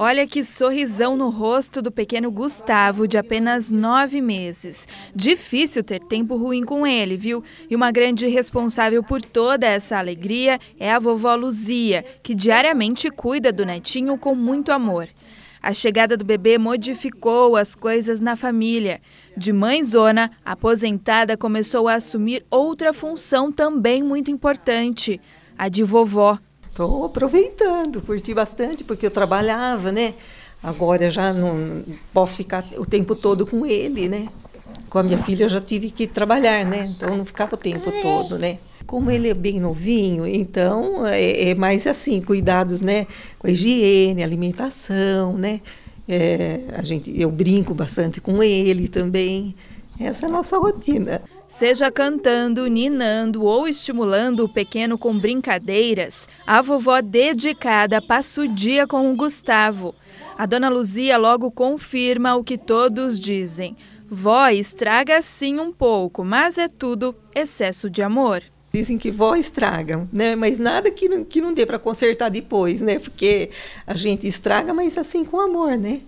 Olha que sorrisão no rosto do pequeno Gustavo, de apenas nove meses. Difícil ter tempo ruim com ele, viu? E uma grande responsável por toda essa alegria é a vovó Luzia, que diariamente cuida do netinho com muito amor. A chegada do bebê modificou as coisas na família. De mãe a aposentada começou a assumir outra função também muito importante, a de vovó. Estou aproveitando, curti bastante, porque eu trabalhava, né? Agora já não posso ficar o tempo todo com ele, né? Com a minha filha eu já tive que trabalhar, né? Então não ficava o tempo todo, né? Como ele é bem novinho, então é, é mais assim, cuidados, né? Com a higiene, alimentação, né? É, a gente, eu brinco bastante com ele também. Essa é a nossa rotina. Seja cantando, ninando ou estimulando o pequeno com brincadeiras, a vovó dedicada passa o dia com o Gustavo. A dona Luzia logo confirma o que todos dizem. Vó estraga sim um pouco, mas é tudo excesso de amor. Dizem que vó estraga, né? Mas nada que não, que não dê para consertar depois, né? Porque a gente estraga, mas assim com amor, né?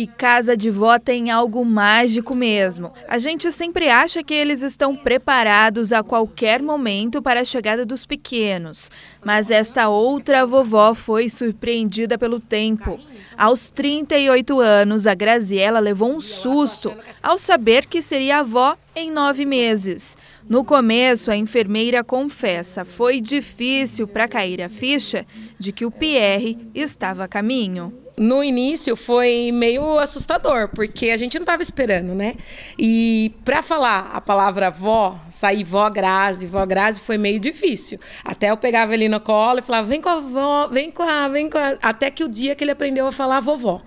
E casa de vó tem algo mágico mesmo. A gente sempre acha que eles estão preparados a qualquer momento para a chegada dos pequenos. Mas esta outra vovó foi surpreendida pelo tempo. Aos 38 anos, a Graziella levou um susto ao saber que seria avó em nove meses. No começo, a enfermeira confessa, foi difícil para cair a ficha de que o Pierre estava a caminho. No início foi meio assustador, porque a gente não estava esperando, né? E para falar a palavra vó, sair vó Grazi, vó Grazi foi meio difícil. Até eu pegava ele no colo e falava: "Vem com a vó, vem com a, vem com a". até que o dia que ele aprendeu a falar vovó.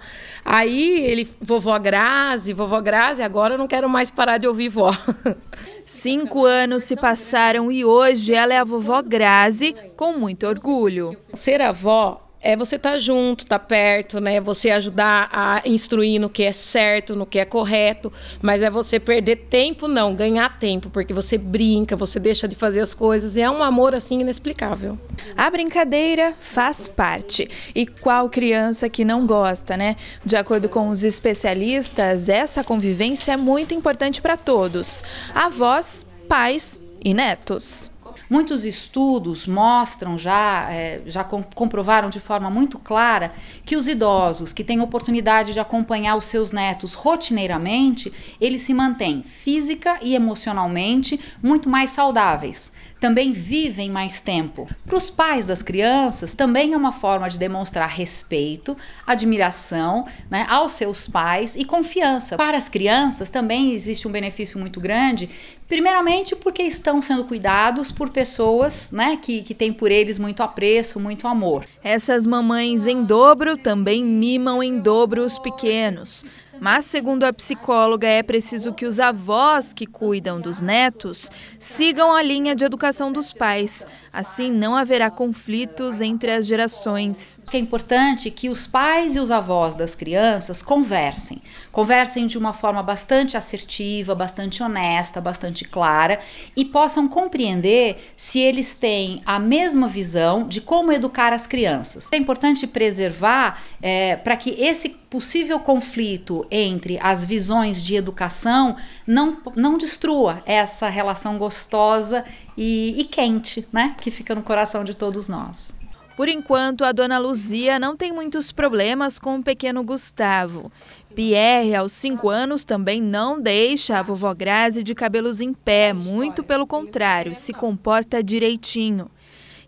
Aí ele vovó Grazi, vovó Grazi, agora eu não quero mais parar de ouvir vó. Cinco anos se passaram e hoje ela é a vovó Grazi com muito orgulho. Ser avó é você estar tá junto, estar tá perto, né? Você ajudar a instruir no que é certo, no que é correto, mas é você perder tempo, não, ganhar tempo, porque você brinca, você deixa de fazer as coisas e é um amor assim inexplicável. A brincadeira faz parte. E qual criança que não gosta, né? De acordo com os especialistas, essa convivência é muito importante para todos: avós, pais e netos. Muitos estudos mostram já, é, já comprovaram de forma muito clara que os idosos que têm oportunidade de acompanhar os seus netos rotineiramente, eles se mantêm física e emocionalmente muito mais saudáveis também vivem mais tempo. Para os pais das crianças, também é uma forma de demonstrar respeito, admiração né, aos seus pais e confiança. Para as crianças, também existe um benefício muito grande Primeiramente, porque estão sendo cuidados por pessoas né, que, que têm por eles muito apreço, muito amor. Essas mamães em dobro também mimam em dobro os pequenos. Mas, segundo a psicóloga, é preciso que os avós que cuidam dos netos sigam a linha de educação dos pais. Assim, não haverá conflitos entre as gerações. É importante que os pais e os avós das crianças conversem. Conversem de uma forma bastante assertiva, bastante honesta, bastante clara e possam compreender se eles têm a mesma visão de como educar as crianças. É importante preservar é, para que esse possível conflito entre as visões de educação não, não destrua essa relação gostosa e, e quente, né? Que fica no coração de todos nós. Por enquanto, a dona Luzia não tem muitos problemas com o pequeno Gustavo. Pierre, aos cinco anos, também não deixa a vovó Grazi de cabelos em pé, muito pelo contrário, se comporta direitinho.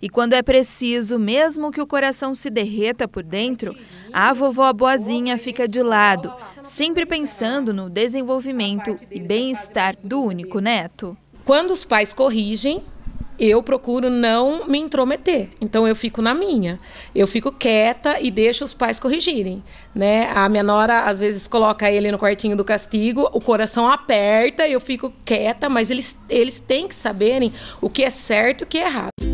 E quando é preciso, mesmo que o coração se derreta por dentro, a vovó boazinha fica de lado, sempre pensando no desenvolvimento e bem-estar do único neto. Quando os pais corrigem, eu procuro não me intrometer. Então eu fico na minha. Eu fico quieta e deixo os pais corrigirem, né? A minha nora às vezes coloca ele no quartinho do castigo, o coração aperta, eu fico quieta, mas eles eles têm que saberem o que é certo e o que é errado.